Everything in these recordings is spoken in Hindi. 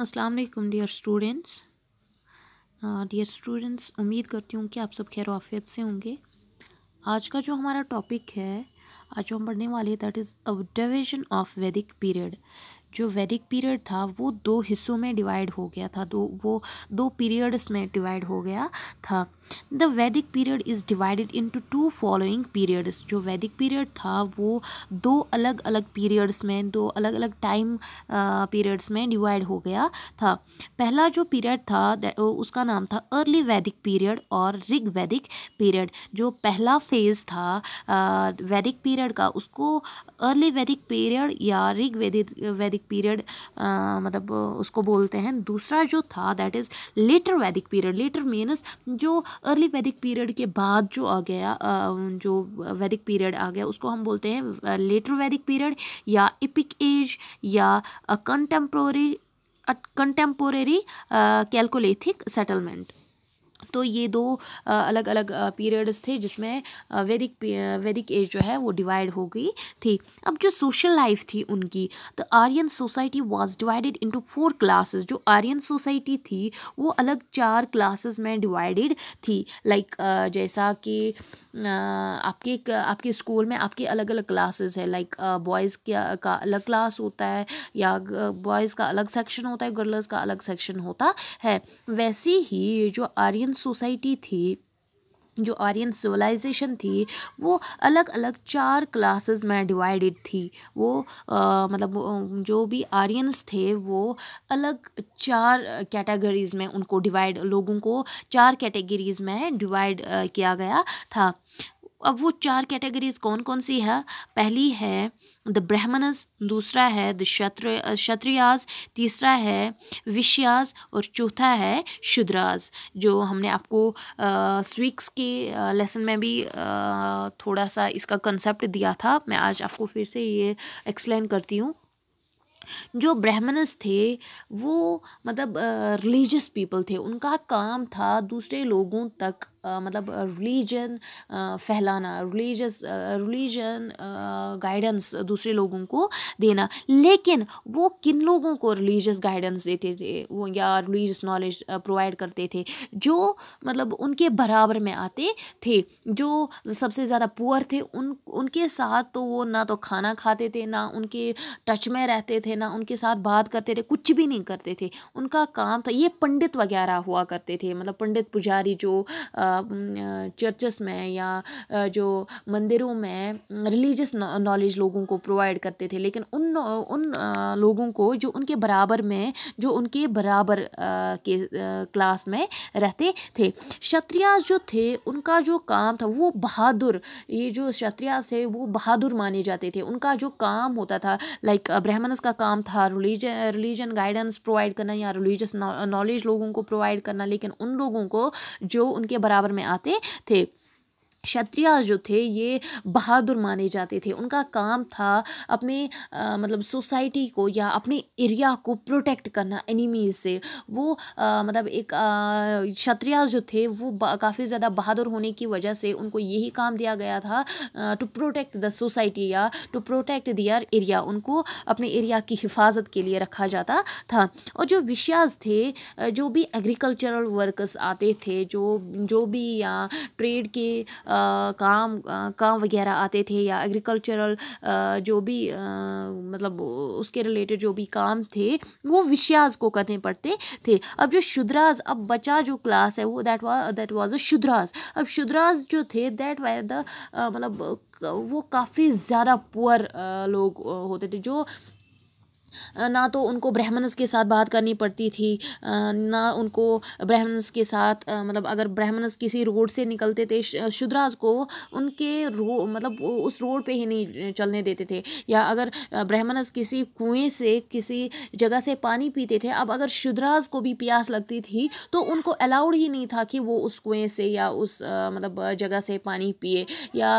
अस्सलाम वालेकुम डियर स्टूडेंट्स डियर स्टूडेंट्स उम्मीद करती हूँ कि आप सब खैर वाफियत से होंगे आज का जो हमारा टॉपिक है आज जो हम पढ़ने वाले हैं that is division of Vedic period जो वैदिक पीरियड था वो दो हिस्सों में डिवाइड हो गया था दो वो दो पीरियड्स में डिवाइड हो गया था the Vedic period is divided into two following periods जो वैदिक पीरियड था वो दो अलग अलग पीरियड्स में दो अलग अलग टाइम पीरियड्स में डिवाइड हो गया था पहला जो पीरियड था उसका नाम था अर्ली वैदिक पीरियड और रिग वैदिक पीरियड जो पहला फेज़ था वैदिक पीरियड का उसको अर्ली वैदिक पीरियड या रिग वैदिक वैदिक पीरियड मतलब उसको बोलते हैं दूसरा जो था that is later Vedic period later means जो अर्ली वैदिक पीरियड के बाद जो आ गया जो वैदिक पीरियड आ गया उसको हम बोलते हैं लेटर वैदिक पीरियड या इपिक एज या कंटेम्प्रोरी कंटेम्पोरेरी कैलकुलेथिक सेटलमेंट तो ये दो अलग अलग पीरियड्स थे जिसमें वैदिक वैदिक एज जो है वो डिवाइड हो गई थी अब जो सोशल लाइफ थी उनकी the Aryan society was divided into four classes जो आर्यन सोसाइटी थी वो अलग चार क्लासेस में डिवाइडेड थी लाइक like, जैसा कि आपके आपके स्कूल में आपके अलग अलग क्लासेस है लाइक बॉयज़ का अलग क्लास होता है या बॉयज़ का अलग सेक्शन होता है गर्ल्स का अलग सेक्शन होता है वैसे ही ये जो आर्यन सोसाइटी थी जो आर्यन सिविलाइजेशन थी वो अलग अलग चार क्लासेस में डिवाइडेड थी वो आ, मतलब जो भी आर्यनस थे वो अलग चार कैटेगरीज में उनको डिवाइड लोगों को चार कैटेगरीज में डिवाइड किया गया था अब वो चार कैटेगरीज कौन कौन सी है पहली है द ब्राह्मणस दूसरा है द क्षत्र क्षत्रियाज तीसरा है विश्याज और चौथा है शुद्राज जो हमने आपको स्वीक्स के लेसन में भी आ, थोड़ा सा इसका कंसेप्ट दिया था मैं आज आपको फिर से ये एक्सप्लेन करती हूँ जो ब्राह्मणस थे वो मतलब रिलीजियस पीपल थे उनका काम था दूसरे लोगों तक मतलब रिलीजन फैलाना रिलीजस रिलीजन गाइडेंस दूसरे लोगों को देना लेकिन वो किन लोगों को रिलीजस गाइडेंस देते थे वो या रिलीजस नॉलेज प्रोवाइड करते थे जो मतलब उनके बराबर में आते थे जो सबसे ज़्यादा पुअर थे उन उनके साथ तो वो ना तो खाना खाते थे ना उनके टच में रहते थे ना उनके साथ बात करते थे कुछ भी नहीं करते थे उनका काम था ये पंडित वगैरह हुआ करते थे मतलब पंडित पुजारी जो आ, चर्चस में या जो मंदिरों में रिलीजियस नॉलेज लोगों को प्रोवाइड करते थे लेकिन उन उन लोगों को जो उनके बराबर में जो उनके बराबर के क्लास में रहते थे क्षत्रियाज जो थे उनका जो काम था वो बहादुर ये जो क्षत्रियाज थे वो बहादुर माने जाते थे उनका जो काम होता था लाइक ब्राह्मणस का काम था रिलीजन रिलीजन गाइडेंस प्रोवाइड करना या रिलीजियस नॉलेज लोगों को प्रोवाइड करना लेकिन उन लोगों को जो उनके बराबर बराबर में आते थे क्षत्रिय जो थे ये बहादुर माने जाते थे उनका काम था अपने आ, मतलब सोसाइटी को या अपने एरिया को प्रोटेक्ट करना एनिमीज से वो आ, मतलब एक क्षत्रिय जो थे वो काफ़ी ज़्यादा बहादुर होने की वजह से उनको यही काम दिया गया था टू प्रोटेक्ट द सोसाइटी या टू प्रोटेक्ट दियर एरिया उनको अपने एरिया की हिफाजत के लिए रखा जाता था और जो विषयाज थे जो भी एग्रीकल्चरल वर्कर्स आते थे जो जो भी या ट्रेड के काम काम वगैरह आते थे या एग्रीकल्चरल जो भी मतलब उसके रिलेटेड जो भी काम थे वो विषयाज को करने पड़ते थे अब जो शुद्राज अब बचा जो क्लास है वो that was that was a Shudras अब शुद्राज जो थे दैट वाज द मतलब वो काफ़ी ज़्यादा पुअर लोग होते थे जो ना तो उनको ब्राह्मण्स के साथ बात करनी पड़ती थी ना उनको ब्राह्मण्स के साथ मतलब अगर ब्राह्मण्स किसी रोड से निकलते थे शुद्राज को उनके रो मतलब उस रोड पे ही नहीं चलने देते थे या अगर ब्राह्मण्स किसी कुएं से किसी जगह से पानी पीते थे अब अगर शुद्राज को भी प्यास लगती थी तो उनको अलाउड ही नहीं था कि वो उस कुएँ से या उस मतलब जगह से पानी पिए या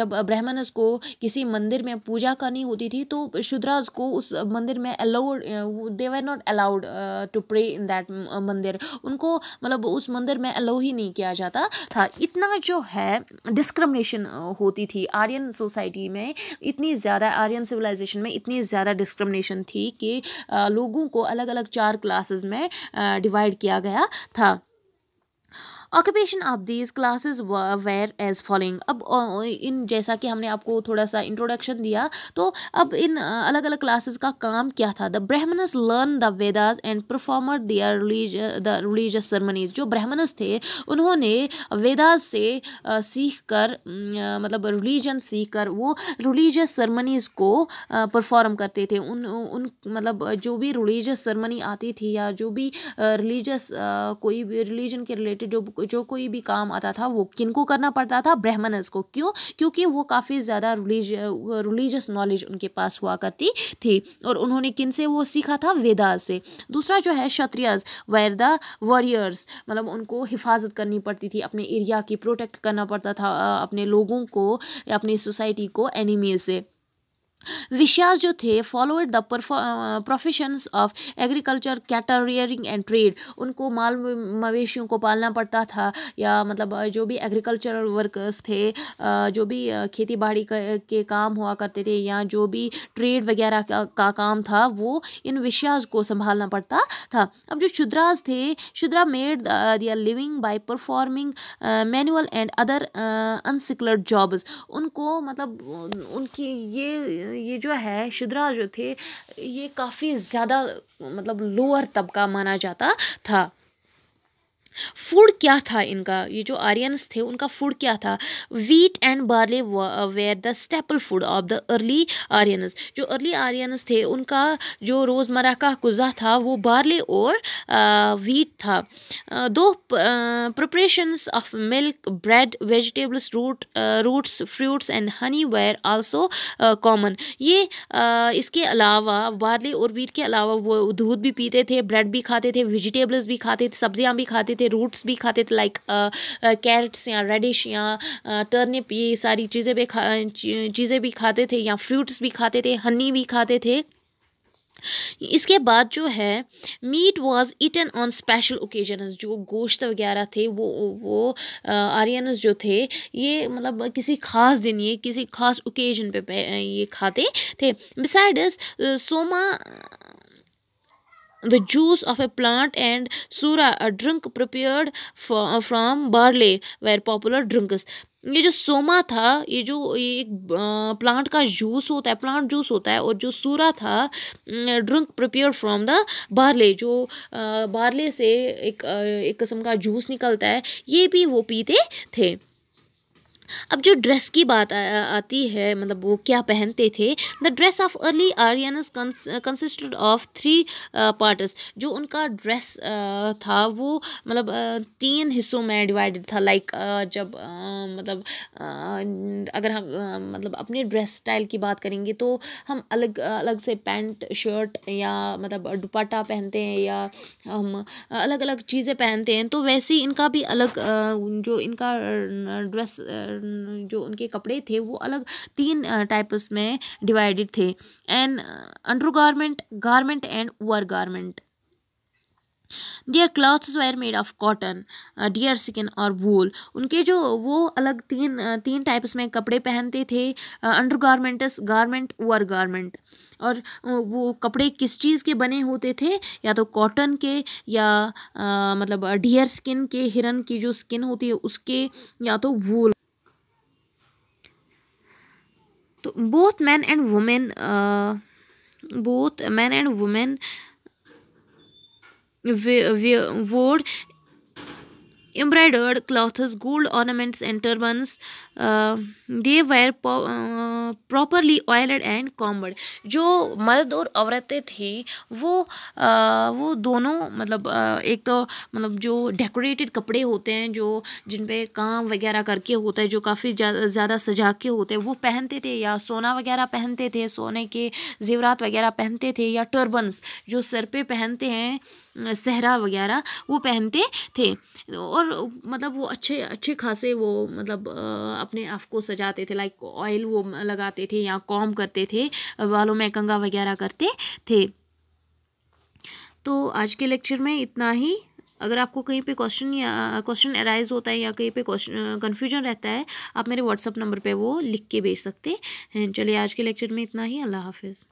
जब ब्राह्मण्स को किसी मंदिर में पूजा करनी होती थी तो शुद्राज को उस मंदिर में allowed they were not allowed to pray in that mandir उनको मतलब उस मंदिर में अलाउ ही नहीं किया जाता था इतना जो है डिस्क्रमिनेशन uh, होती थी आर्यन सोसाइटी में इतनी ज़्यादा आर्यन सिविलाइजेशन में इतनी ज़्यादा डिस्क्रमिनेशन थी कि uh, लोगों को अलग अलग चार क्लासेस में डिवाइड uh, किया गया था occupation of these classes were as following अब इन जैसा कि हमने आपको थोड़ा सा इंट्रोडक्शन दिया तो अब इन अलग अलग क्लासेस का काम क्या था the Brahmanas learn the Vedas and performer their release the religious ceremonies जो ब्राह्मणस थे उन्होंने वेदास से सीख कर मतलब रिलीजन सीख कर वो रिलीजियस सरमनीज को परफॉर्म करते थे उन उन मतलब जो भी रिलीजियस सरमनी आती थी या जो भी रिलीजियस कोई भी रिलीजन के रिलेटेड रिलेटेड जो जो कोई भी काम आता था वो किनको करना पड़ता था ब्राह्मणस को क्यों क्योंकि वो काफ़ी ज़्यादा रिलीजियस नॉलेज उनके पास हुआ करती थी और उन्होंने किन से वो सीखा था वेदा से दूसरा जो है क्षत्रियज वेर द वॉरियर्स मतलब उनको हिफाजत करनी पड़ती थी अपने एरिया की प्रोटेक्ट करना पड़ता था अपने लोगों को अपनी सोसाइटी को एनिमीज से विश्वास जो थे followed the profession of agriculture cattle rearing and trade उनको माल मवेशियों को पालना पड़ता था या मतलब जो भी एग्रीकल्चर वर्कर्स थे जो भी खेती बाड़ी के काम हुआ करते थे या जो भी ट्रेड वगैरह का, का काम था वो इन विश्वास को संभालना पड़ता था अब जो शुद्राज थे Shudra made their living by performing manual and other unskilled jobs उनको मतलब उनकी ये ये जो है शुद्रा जो थे ये काफ़ी ज़्यादा मतलब लोअर तबका माना जाता था फूड क्या था इनका ये जो आर्यनस थे उनका फूड क्या था wheat and barley were the staple food of the early Aryans जो अर्ली आर्यनस थे उनका जो रोज़मर्रा का गुजा था वो बार्ले और वीट था दो preparations of milk bread vegetables root roots fruits and honey were also common ये uh, इसके अलावा बार्ले और वीट के अलावा वो दूध भी पीते थे ब्रेड भी खाते थे वेजिटेबल्स भी खाते थे सब्जियां भी खाते थे रूट्स भी खाते थे लाइक कैरेट्स uh, uh, या रेडिश या टर्निप uh, ये सारी चीज़ें भी खा चीज़ें भी खाते थे या फ्रूट्स भी खाते थे हनी भी खाते थे इसके बाद जो है meat was eaten on special occasions जो गोश्त वगैरह थे वो वो आर्यनस जो थे ये मतलब किसी ख़ास दिन ये किसी ख़ास ओकेजन पे, पे ये खाते थे बिसाइडस Soma the juice of a plant and sura a drink prepared for, from barley were popular drinks ये जो सोमा था ये जो एक प्लांट का जूस होता है प्लांट जूस होता है और जो सूरा था drink prepare from the barley जो बारले से एक एक किस्म का जूस निकलता है ये भी वो पीते थे अब जो ड्रेस की बात आ, आती है मतलब वो क्या पहनते थे the dress of early Aryans consisted of three parts जो उनका ड्रेस uh, था वो मतलब uh, तीन हिस्सों में डिवाइडेड था लाइक like, uh, जब मतलब अगर हम मतलब अपने ड्रेस स्टाइल की बात करेंगे तो हम अलग अलग से पैंट शर्ट या मतलब दुपट्टा पहनते हैं या हम अलग अलग चीज़ें पहनते हैं तो वैसे ही इनका भी अलग जो इनका ड्रेस जो उनके कपड़े थे वो अलग तीन टाइप्स में डिवाइडेड थे and under garment garment and over garment their clothes were made of cotton their skin और वूल उनके जो वो अलग तीन तीन टाइप्स में कपड़े पहनते थे under garments garment over garment और वो कपड़े किस चीज़ के बने होते थे या तो कॉटन के या आ, मतलब डियर स्किन के हिरन की जो स्किन होती है उसके या तो वूल तो both men and women both men and women wore embroidered clothes gold ornaments and turbans uh, they were uh, properly oiled and combed जो मर्द और औरतें थी वो आ, uh, वो दोनों मतलब uh, एक तो मतलब जो डेकोरेटेड कपड़े होते हैं जो जिन पे काम वगैरह करके होता है जो काफ़ी ज़्यादा सजा के होते हैं वो पहनते थे या सोना वगैरह पहनते थे सोने के जेवरात वगैरह पहनते थे या टर्बन्स जो सर पे पहनते हैं सहरा वगैरह वो पहनते थे और मतलब वो अच्छे अच्छे खासे वो मतलब अपने आप को सजाते थे लाइक ऑयल वो लगाते थे या कॉम करते थे बालों में कंगा वगैरह करते थे तो आज के लेक्चर में इतना ही अगर आपको कहीं पे क्वेश्चन या क्वेश्चन अराइज होता है या कहीं पे क्वेश्चन कन्फ्यूजन रहता है आप मेरे व्हाट्सअप नंबर पे वो लिख के भेज सकते हैं चलिए आज के लेक्चर में इतना ही अल्लाह हाफिज़